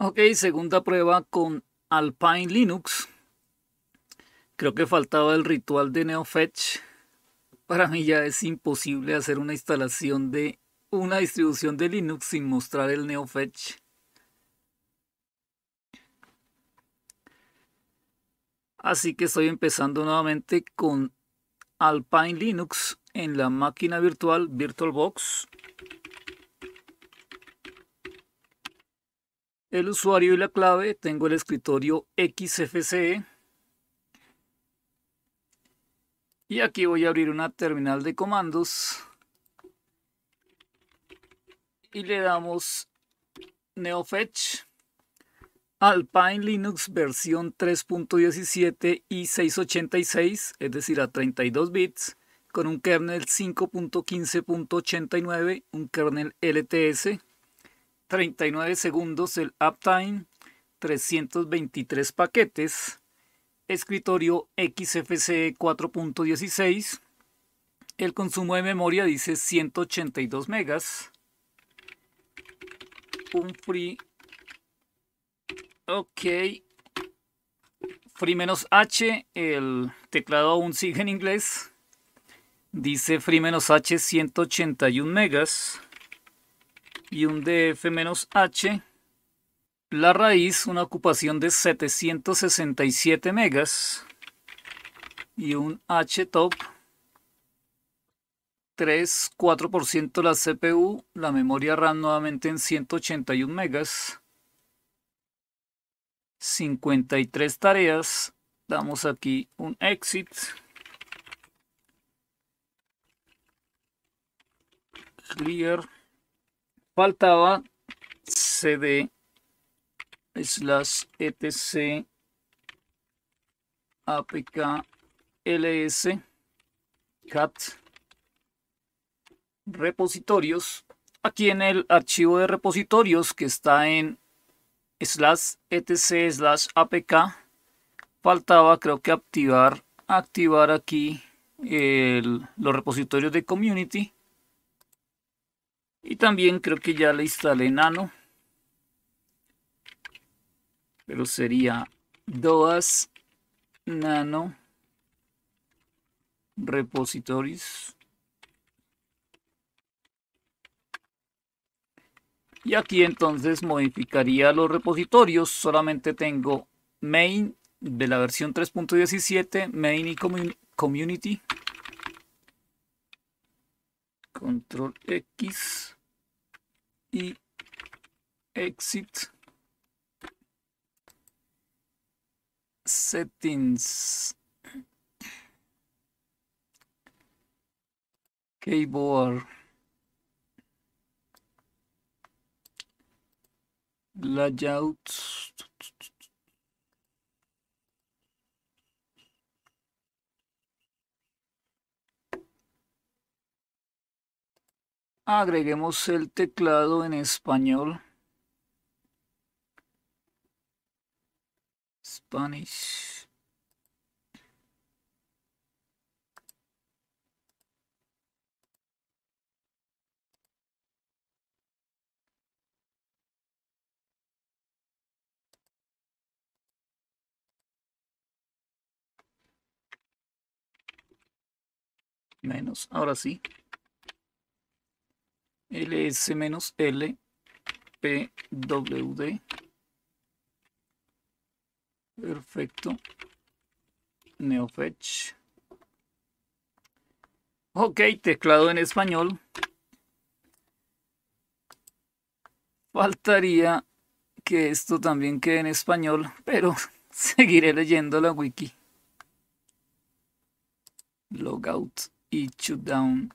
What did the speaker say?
Ok, segunda prueba con Alpine Linux. Creo que faltaba el ritual de NeoFetch. Para mí ya es imposible hacer una instalación de una distribución de Linux sin mostrar el NeoFetch. Así que estoy empezando nuevamente con Alpine Linux en la máquina virtual VirtualBox. el usuario y la clave, tengo el escritorio XFCE. Y aquí voy a abrir una terminal de comandos. Y le damos NeoFetch Alpine Linux versión 3.17 y 686, es decir, a 32 bits, con un kernel 5.15.89, un kernel LTS, 39 segundos el uptime, 323 paquetes, escritorio XFCE 4.16, el consumo de memoria dice 182 megas, un free, ok, free H, el teclado aún sigue en inglés, dice free H 181 megas, y un df h, la raíz, una ocupación de 767 megas y un h top, 3, 4% la CPU, la memoria RAM nuevamente en 181 megas, 53 tareas, damos aquí un exit. Clear faltaba cd slash etc apk ls cat repositorios aquí en el archivo de repositorios que está en slash etc slash apk faltaba creo que activar activar aquí los repositorios de community y también creo que ya le instalé nano. Pero sería DOAS nano repositories. Y aquí entonces modificaría los repositorios. Solamente tengo main de la versión 3.17, main y community. Control X. e exit settings keyboard layouts. agreguemos el teclado en español. Spanish. Menos, ahora sí ls-l perfecto neofetch ok teclado en español faltaría que esto también quede en español pero seguiré leyendo la wiki logout y shutdown